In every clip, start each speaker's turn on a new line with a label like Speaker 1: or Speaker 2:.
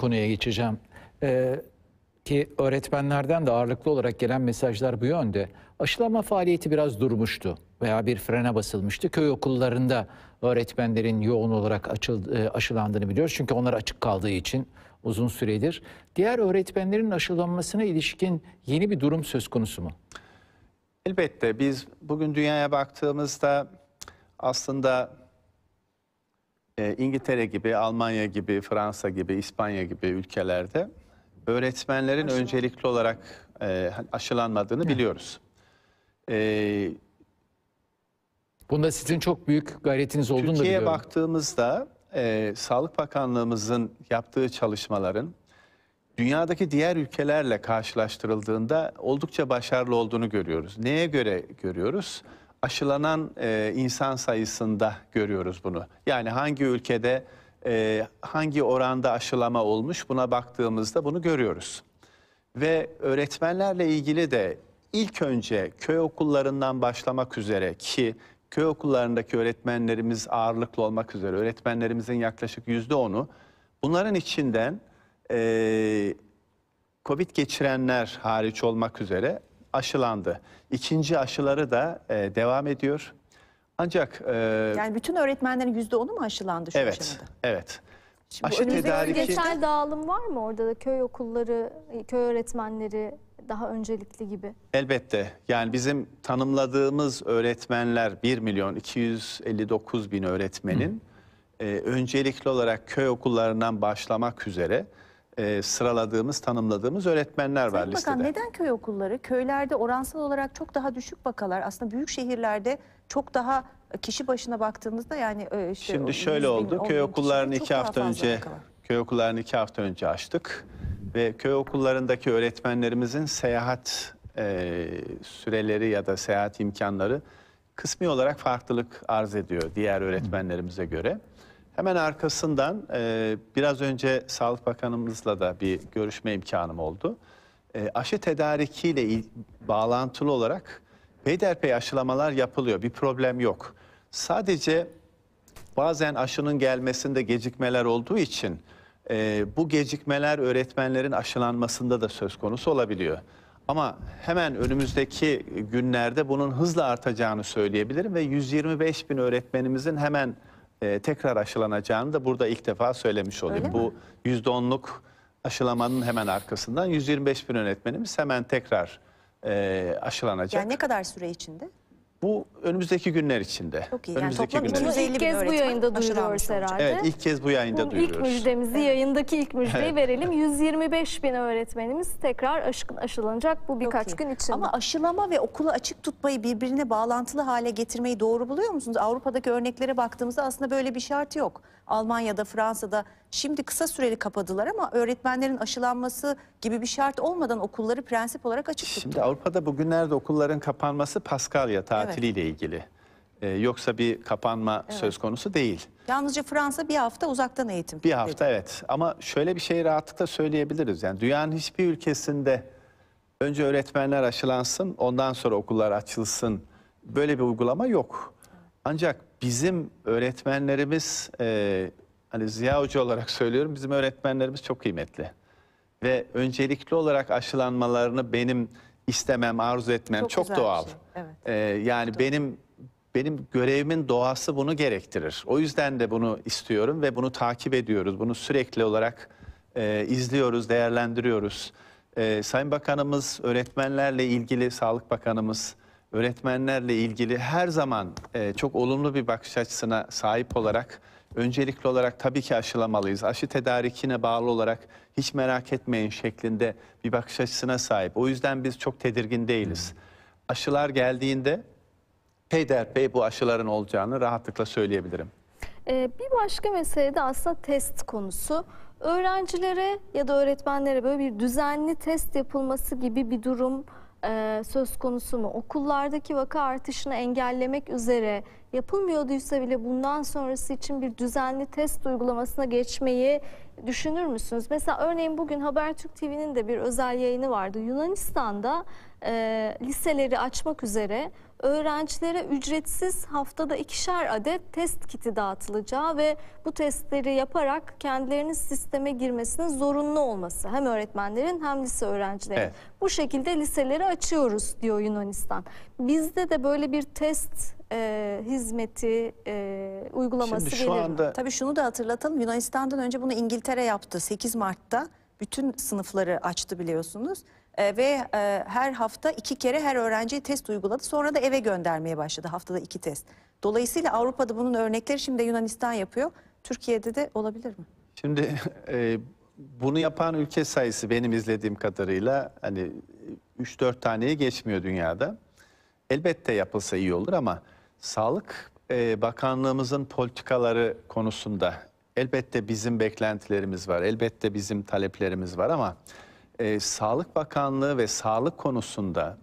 Speaker 1: konuya geçeceğim. Ee, ki öğretmenlerden de ağırlıklı olarak gelen mesajlar bu yönde. Aşılama faaliyeti biraz durmuştu veya bir frene basılmıştı. Köy okullarında öğretmenlerin yoğun olarak açıldı, e, aşılandığını biliyoruz. Çünkü onlar açık kaldığı için uzun süredir. Diğer öğretmenlerin aşılanmasına ilişkin yeni bir durum söz konusu
Speaker 2: mu? Elbette biz bugün dünyaya baktığımızda aslında ee, İngiltere gibi, Almanya gibi, Fransa gibi, İspanya gibi ülkelerde öğretmenlerin Aşılan. öncelikli olarak e, aşılanmadığını evet. biliyoruz. E,
Speaker 1: Bunda sizin çok büyük
Speaker 2: gayretiniz olduğunu Türkiye'ye baktığımızda e, Sağlık Bakanlığımızın yaptığı çalışmaların dünyadaki diğer ülkelerle karşılaştırıldığında oldukça başarılı olduğunu görüyoruz. Neye göre görüyoruz? aşılanan e, insan sayısında görüyoruz bunu. Yani hangi ülkede e, hangi oranda aşılama olmuş buna baktığımızda bunu görüyoruz. Ve öğretmenlerle ilgili de ilk önce köy okullarından başlamak üzere ki köy okullarındaki öğretmenlerimiz ağırlıklı olmak üzere öğretmenlerimizin yaklaşık yüzde onu bunların içinden e, Covid geçirenler hariç olmak üzere aşılandı. İkinci aşıları da e, devam ediyor. Ancak... E,
Speaker 3: yani bütün öğretmenlerin yüzde onu mu aşılandı şu evet, aşamada?
Speaker 2: Evet, Şimdi Aşı tedariki... Bölgesel
Speaker 1: dağılım var mı orada da köy okulları, köy öğretmenleri daha öncelikli gibi?
Speaker 2: Elbette. Yani bizim tanımladığımız öğretmenler 1 milyon 259 bin öğretmenin e, öncelikli olarak köy okullarından başlamak üzere e, sıraladığımız, tanımladığımız öğretmenler var Sayın listede. Bakan,
Speaker 3: neden köy okulları köylerde oransal olarak çok daha düşük vakalar aslında büyük şehirlerde çok daha kişi başına baktığımızda yani e, işte Şimdi şöyle oldu. Köy okullarını iki hafta önce
Speaker 2: köy okullarını iki hafta önce açtık ve köy okullarındaki öğretmenlerimizin seyahat e, süreleri ya da seyahat imkanları kısmi olarak farklılık arz ediyor diğer öğretmenlerimize göre. Hemen arkasından e, biraz önce Sağlık Bakanımızla da bir görüşme imkanım oldu. E, aşı tedarikiyle il, bağlantılı olarak peyderpey aşılamalar yapılıyor. Bir problem yok. Sadece bazen aşının gelmesinde gecikmeler olduğu için e, bu gecikmeler öğretmenlerin aşılanmasında da söz konusu olabiliyor. Ama hemen önümüzdeki günlerde bunun hızla artacağını söyleyebilirim ve 125 bin öğretmenimizin hemen e, tekrar aşılanacağını da burada ilk defa söylemiş olayım. Bu yüzde onluk aşılamanın hemen arkasından 125 bin yönetmenimiz hemen tekrar e, aşılanacak. Yani
Speaker 3: ne kadar süre içinde?
Speaker 2: Bu önümüzdeki günler içinde. Çok iyi. Önümüzdeki toplam günler. Bunu içinde.
Speaker 3: ilk kez bu yayında aşırı duyuruyoruz herhalde. Evet
Speaker 2: ilk kez bu yayında Bu duyuruyoruz. İlk
Speaker 3: müjdemizi, yayındaki ilk müjdeyi Evet. verelim. 125 bin öğretmenimiz tekrar aşkın aşılanacak bu birkaç gün içinde. Ama aşılama ve okulu açık tutmayı birbirine bağlantılı hale getirmeyi doğru buluyor musunuz? Avrupa'daki örneklere baktığımızda aslında böyle bir şart yok. Almanya'da, Fransa'da Şimdi kısa süreli kapadılar ama öğretmenlerin aşılanması gibi bir şart olmadan okulları prensip olarak açık tuttu. Şimdi
Speaker 2: Avrupa'da bugünlerde okulların kapanması Paskalya tatiliyle evet. ilgili. Ee, yoksa bir kapanma evet. söz konusu değil.
Speaker 3: Yalnızca Fransa bir hafta uzaktan eğitim. Bir hafta
Speaker 2: dedi. evet ama şöyle bir şey rahatlıkla söyleyebiliriz. Yani dünyanın hiçbir ülkesinde önce öğretmenler aşılansın ondan sonra okullar açılsın böyle bir uygulama yok. Ancak bizim öğretmenlerimiz e, hani Ziya Hoca olarak söylüyorum bizim öğretmenlerimiz çok kıymetli. Ve öncelikli olarak aşılanmalarını benim istemem, arzu etmem çok, çok doğal. Şey. Evet. Ee, yani çok benim benim görevimin doğası bunu gerektirir. O yüzden de bunu istiyorum ve bunu takip ediyoruz. Bunu sürekli olarak e, izliyoruz, değerlendiriyoruz. E, Sayın Bakanımız öğretmenlerle ilgili, Sağlık Bakanımız öğretmenlerle ilgili her zaman e, çok olumlu bir bakış açısına sahip olarak öncelikli olarak tabii ki aşılamalıyız. Aşı tedarikine bağlı olarak hiç merak etmeyin şeklinde bir bakış açısına sahip. O yüzden biz çok tedirgin değiliz. Hmm. Aşılar geldiğinde peyderpey bu aşıların olacağını rahatlıkla söyleyebilirim.
Speaker 1: Ee, bir başka mesele de aslında test konusu. Öğrencilere ya da öğretmenlere böyle bir düzenli test yapılması gibi bir durum e, söz konusu mu? Okullardaki vaka artışını engellemek üzere yapılmıyorduysa bile bundan sonrası için bir düzenli test uygulamasına geçmeyi düşünür müsünüz? Mesela örneğin bugün Habertürk TV'nin de bir özel yayını vardı. Yunanistan'da e, liseleri açmak üzere öğrencilere ücretsiz haftada ikişer adet test kiti dağıtılacağı ve bu testleri yaparak kendilerinin sisteme girmesinin zorunlu olması hem öğretmenlerin hem lise öğrencilerin. Evet. Bu şekilde liseleri açıyoruz
Speaker 3: diyor Yunanistan. Bizde de böyle bir test e, hizmeti e, uygulaması şu gelir. Anda... Tabii şunu da hatırlatalım. Yunanistan'dan önce bunu İngiltere yaptı 8 Mart'ta. Bütün sınıfları açtı biliyorsunuz. E, ve e, her hafta iki kere her öğrenciye test uyguladı. Sonra da eve göndermeye başladı haftada iki test. Dolayısıyla Avrupa'da bunun örnekleri şimdi Yunanistan yapıyor. Türkiye'de de olabilir mi?
Speaker 2: Şimdi e, bunu yapan ülke sayısı benim izlediğim kadarıyla hani 3-4 taneye geçmiyor dünyada. Elbette yapılsa iyi olur ama Sağlık e, Bakanlığımızın politikaları konusunda elbette bizim beklentilerimiz var, elbette bizim taleplerimiz var ama e, Sağlık Bakanlığı ve sağlık konusunda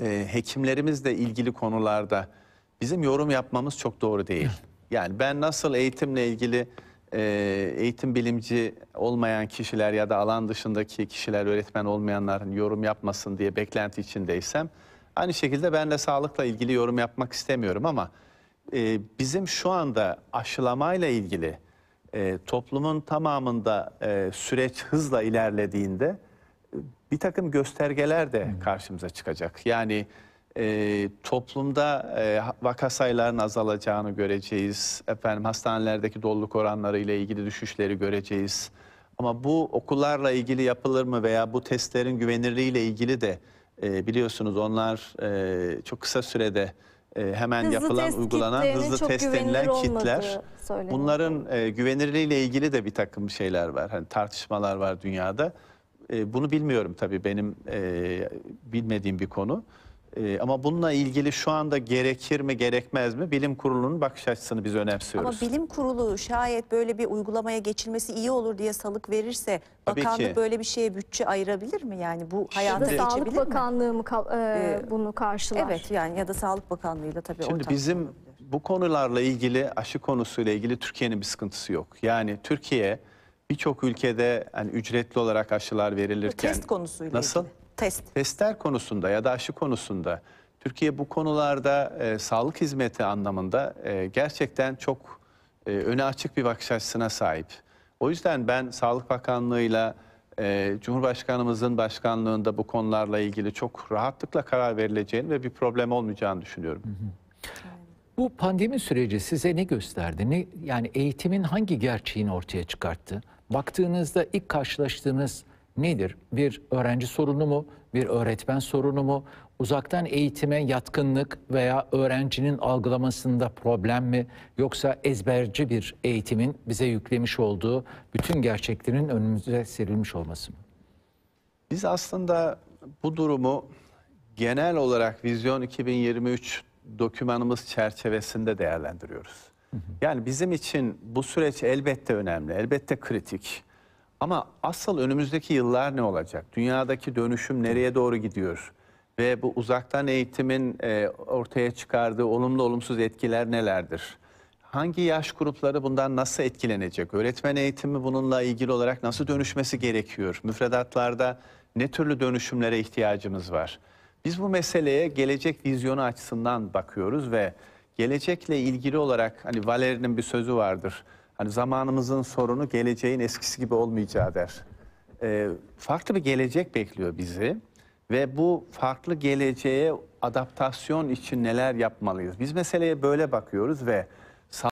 Speaker 2: e, hekimlerimizle ilgili konularda bizim yorum yapmamız çok doğru değil. Yani ben nasıl eğitimle ilgili e, eğitim bilimci olmayan kişiler ya da alan dışındaki kişiler, öğretmen olmayanların yorum yapmasın diye beklenti içindeysem... Aynı şekilde ben de sağlıkla ilgili yorum yapmak istemiyorum ama e, bizim şu anda aşılamayla ilgili e, toplumun tamamında e, süreç hızla ilerlediğinde e, bir takım göstergeler de karşımıza çıkacak. Yani e, toplumda e, vaka sayılarının azalacağını göreceğiz. Efendim hastanelerdeki doluluk oranları ile ilgili düşüşleri göreceğiz. Ama bu okullarla ilgili yapılır mı veya bu testlerin güvenirliği ile ilgili de e, biliyorsunuz onlar e, çok kısa sürede e, hemen Hızlı yapılan, uygulanan, hızlı çok test güvenilir kitler. Bunların e, güvenirliğiyle ilgili de bir takım şeyler var. Hani tartışmalar var dünyada. E, bunu bilmiyorum tabii benim e, bilmediğim bir konu. Ee, ama bununla ilgili şu anda gerekir mi gerekmez mi bilim kurulunun bakış açısını biz önemsiyoruz.
Speaker 3: Ama bilim kurulu şayet böyle bir uygulamaya geçilmesi iyi olur diye salık verirse Tabii bakanlık ki. böyle bir şeye bütçe ayırabilir mi? Yani bu hayata Şimdi, geçebilir Sağlık mi? Bakanlığı mı e, ee, bunu karşılar? Evet yani ya da Sağlık Bakanlığı'yla tabii Şimdi
Speaker 2: bizim bu konularla ilgili aşı konusuyla ilgili Türkiye'nin bir sıkıntısı yok. Yani Türkiye birçok ülkede yani ücretli olarak aşılar verilirken... Bu test konusuyla Nasıl? Ilgili. Test. Testler konusunda ya da aşı konusunda Türkiye bu konularda e, sağlık hizmeti anlamında e, gerçekten çok e, öne açık bir bakış açısına sahip. O yüzden ben Sağlık Bakanlığı'yla e, Cumhurbaşkanımızın başkanlığında bu konularla ilgili çok rahatlıkla karar verileceğini ve bir problem olmayacağını düşünüyorum. Hı hı.
Speaker 1: Bu pandemi süreci size ne gösterdi? Ne, yani eğitimin hangi gerçeğini ortaya çıkarttı? Baktığınızda ilk karşılaştığınız nedir? Bir öğrenci sorunu mu? Bir öğretmen sorunu mu? Uzaktan eğitime yatkınlık veya öğrencinin algılamasında problem mi? Yoksa ezberci bir eğitimin bize yüklemiş olduğu bütün gerçeklerin önümüze
Speaker 2: serilmiş olması mı? Biz aslında bu durumu genel olarak Vizyon 2023 dokümanımız çerçevesinde değerlendiriyoruz. Yani bizim için bu süreç elbette önemli, elbette kritik. Ama asıl önümüzdeki yıllar ne olacak? Dünyadaki dönüşüm nereye doğru gidiyor? Ve bu uzaktan eğitimin e, ortaya çıkardığı olumlu olumsuz etkiler nelerdir? Hangi yaş grupları bundan nasıl etkilenecek? Öğretmen eğitimi bununla ilgili olarak nasıl dönüşmesi gerekiyor? Müfredatlarda ne türlü dönüşümlere ihtiyacımız var? Biz bu meseleye gelecek vizyonu açısından bakıyoruz ve gelecekle ilgili olarak hani Valeri'nin bir sözü vardır Hani zamanımızın sorunu geleceğin eskisi gibi olmayacağı der. E, farklı bir gelecek bekliyor bizi ve bu farklı geleceğe adaptasyon için neler yapmalıyız? Biz meseleye böyle bakıyoruz ve